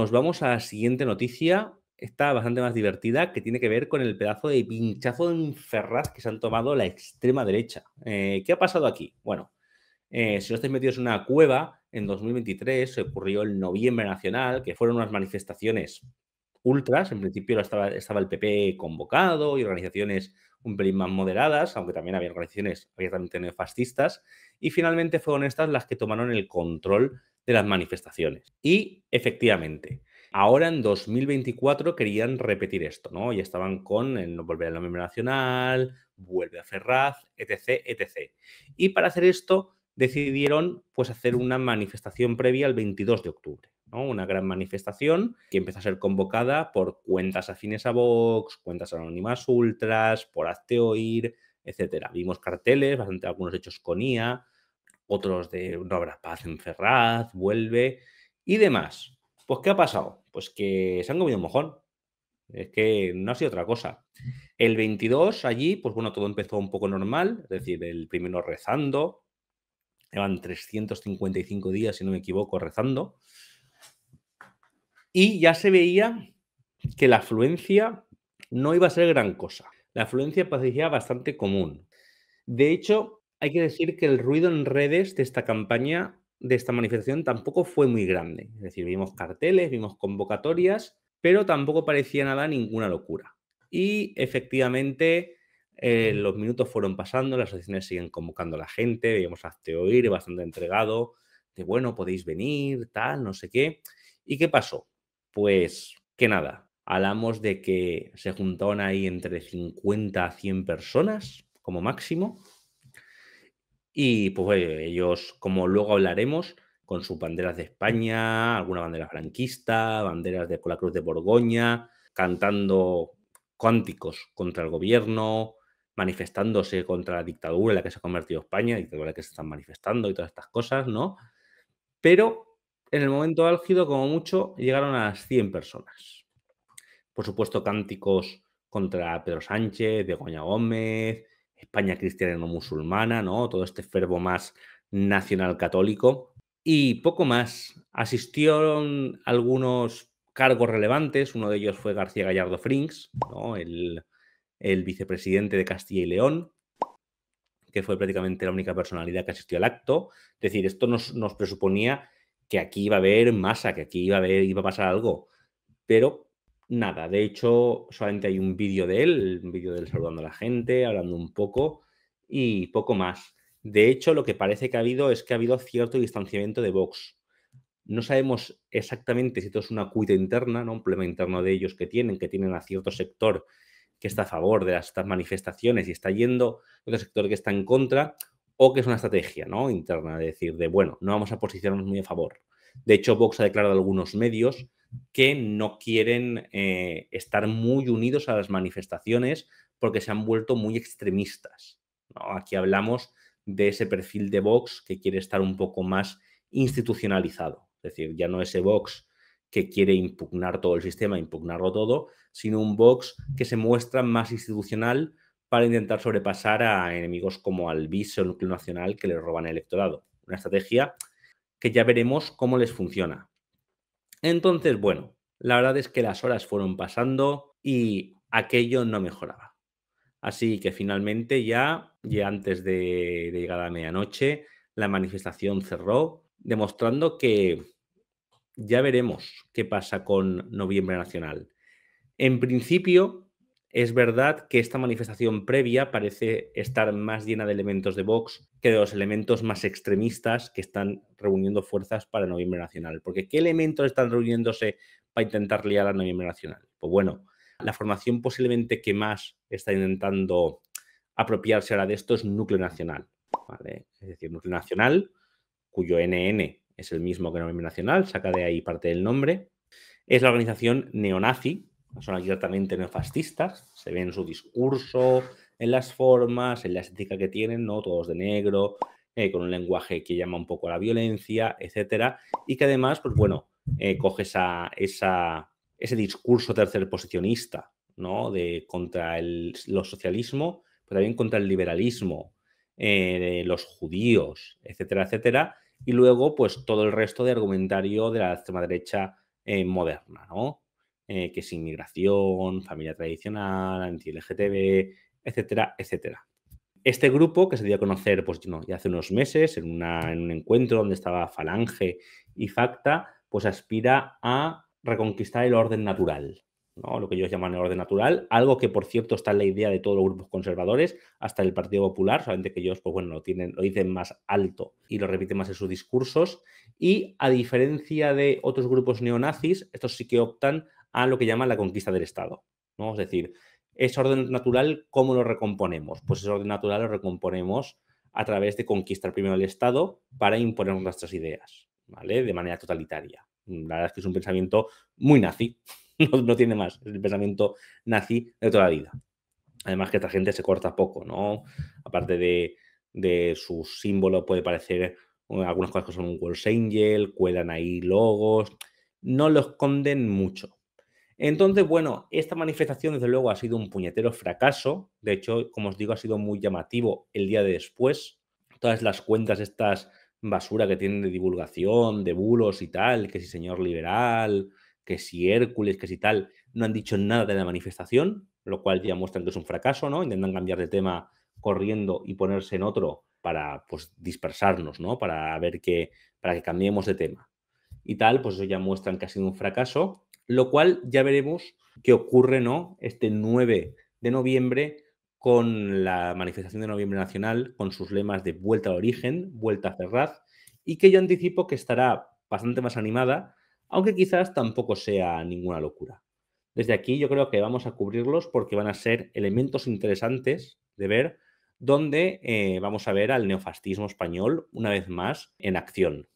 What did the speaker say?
Nos vamos a la siguiente noticia. Está bastante más divertida, que tiene que ver con el pedazo de pinchazo un Ferraz que se han tomado la extrema derecha. Eh, ¿Qué ha pasado aquí? Bueno, eh, si no estáis metidos en una cueva, en 2023 se ocurrió el Noviembre Nacional, que fueron unas manifestaciones ultras. En principio estaba, estaba el PP convocado y organizaciones un pelín más moderadas, aunque también había organizaciones abiertamente neofascistas. Y finalmente fueron estas las que tomaron el control de las manifestaciones. Y efectivamente, ahora en 2024 querían repetir esto, ¿no? Y estaban con el no volver a la memoria nacional, vuelve a Ferraz, etc, etc. Y para hacer esto decidieron pues hacer una manifestación previa al 22 de octubre, ¿no? Una gran manifestación que empezó a ser convocada por cuentas afines a Vox, cuentas anónimas ultras, por Hazte Oír, etcétera. Vimos carteles, bastante algunos hechos con IA, otros de No habrá paz en Ferraz, vuelve y demás. Pues, ¿qué ha pasado? Pues que se han comido mojón. Es que no ha sido otra cosa. El 22 allí, pues bueno, todo empezó un poco normal, es decir, el primero rezando, llevan 355 días, si no me equivoco, rezando, y ya se veía que la afluencia no iba a ser gran cosa. La afluencia parecía bastante común. De hecho, hay que decir que el ruido en redes de esta campaña, de esta manifestación, tampoco fue muy grande. Es decir, vimos carteles, vimos convocatorias, pero tampoco parecía nada ninguna locura. Y efectivamente, eh, los minutos fueron pasando, las asociaciones siguen convocando a la gente, veíamos a oír, bastante entregado, de bueno, podéis venir, tal, no sé qué. ¿Y qué pasó? Pues que nada, hablamos de que se juntaban ahí entre 50 a 100 personas como máximo y pues ellos, como luego hablaremos, con sus banderas de España, alguna bandera franquista, banderas de la Cruz de Borgoña, cantando cánticos contra el gobierno, manifestándose contra la dictadura en la que se ha convertido España, dictadura en la que se están manifestando y todas estas cosas, ¿no? Pero en el momento álgido, como mucho, llegaron a las 100 personas. Por supuesto, cánticos contra Pedro Sánchez, Goña Gómez, España cristiana no musulmana, ¿no? Todo este fervo más nacional católico. Y poco más. Asistieron algunos cargos relevantes. Uno de ellos fue García Gallardo Frings, el, vicepresidente de Castilla y León, que fue prácticamente la única personalidad que asistió al acto. Es decir, esto nos, nos, presuponía que aquí iba a haber masa, que aquí iba a, haber, iba a pasar algo. Pero nada. De hecho, solamente hay un vídeo de él, un vídeo de él saludando a la gente, hablando un poco y poco más. De hecho, lo que parece que ha habido es que ha habido cierto distanciamiento de Vox. No sabemos exactamente si esto es una cuita interna, ¿no? un problema interno de ellos que tienen, que tienen a cierto sector que está a favor de estas manifestaciones y está yendo, otro sector que está en contra, o que es una estrategia ¿no? interna, de decir, de bueno, no vamos a posicionarnos muy a favor. De hecho, Vox ha declarado algunos medios que no quieren eh, estar muy unidos a las manifestaciones porque se han vuelto muy extremistas. Aquí hablamos de ese perfil de Vox que quiere estar un poco más institucionalizado. Es decir, ya no ese Vox que quiere impugnar todo el sistema, impugnarlo todo, sino un Vox que se muestra más institucional para intentar sobrepasar a enemigos como al BIS o el núcleo nacional que le roban el electorado. Una estrategia que ya veremos cómo les funciona. Entonces, bueno, la verdad es que las horas fueron pasando y aquello no mejoraba. Así que finalmente ya, ya antes de, llegar a medianoche, la manifestación cerró, demostrando que ya veremos qué pasa con Noviembre Nacional. En principio, es verdad que esta manifestación previa parece estar más llena de elementos de Vox que de los elementos más extremistas que están reuniendo fuerzas para el Noviembre Nacional. Porque ¿qué elementos están reuniéndose para intentar liar a Noviembre Nacional? Pues bueno, la formación posiblemente que más está intentando apropiarse ahora de esto es Núcleo Nacional. Es decir, Núcleo Nacional, cuyo NN es el mismo que Noviembre Nacional, saca de ahí parte del nombre, es la organización neonazi son exactamente neofascistas, se ve en su discurso, en las formas, en la estética que tienen, ¿no? Todos de negro, eh, con un lenguaje que llama un poco a la violencia, etcétera, y que además, pues bueno, eh, coge ese discurso tercer posicionista, ¿no? De contra el socialismo, pero también contra el liberalismo, eh, los judíos, etcétera, etcétera, y luego, pues todo el resto de argumentario de la extrema derecha moderna, ¿no? Eh, que es inmigración, familia tradicional, anti-LGTB, etcétera, etcétera. Este grupo que se dio a conocer pues, ya hace unos meses en, en un encuentro donde estaba Falange y Facta, pues aspira a reconquistar el orden natural, lo que ellos llaman el orden natural, algo que por cierto está en la idea de todos los grupos conservadores, hasta el Partido Popular, solamente que ellos pues bueno, lo, tienen, lo dicen más alto y lo repiten más en sus discursos, y a diferencia de otros grupos neonazis, estos sí que optan a lo que llaman la conquista del Estado. ¿no? Es decir, ese orden natural, ¿cómo lo recomponemos? Pues ese orden natural lo recomponemos a través de conquistar primero el Estado para imponer nuestras ideas, ¿vale? De manera totalitaria. Mm, la verdad es que es un pensamiento muy nazi, no, tiene más, es el pensamiento nazi de toda la vida. Además que esta gente se corta poco, ¿no? Aparte de, de su símbolo puede parecer algunas cosas que son un Wells Angel, cuelan ahí logos, no lo esconden mucho, entonces, bueno, esta manifestación desde luego ha sido un puñetero fracaso. De hecho, como os digo, ha sido muy llamativo el día de después. Todas las cuentas estas basura que tienen de divulgación, de bulos y tal, que si señor liberal, que si Hércules, que si tal, no han dicho nada de la manifestación, lo cual ya muestran que es un fracaso, ¿no? Intentan cambiar de tema corriendo y ponerse en otro para pues, dispersarnos, ¿no? Para ver que, para que cambiemos de tema. Y tal, pues eso ya muestran que ha sido un fracaso lo cual ya veremos qué ocurre, ¿no? Este 9 de noviembre con la manifestación de noviembre nacional, con sus lemas de vuelta al origen, vuelta a Ferraz, y que yo anticipo que estará bastante más animada, aunque quizás tampoco sea ninguna locura. Desde aquí yo creo que vamos a cubrirlos porque van a ser elementos interesantes de ver, donde eh, vamos a ver al neofascismo español una vez más en acción.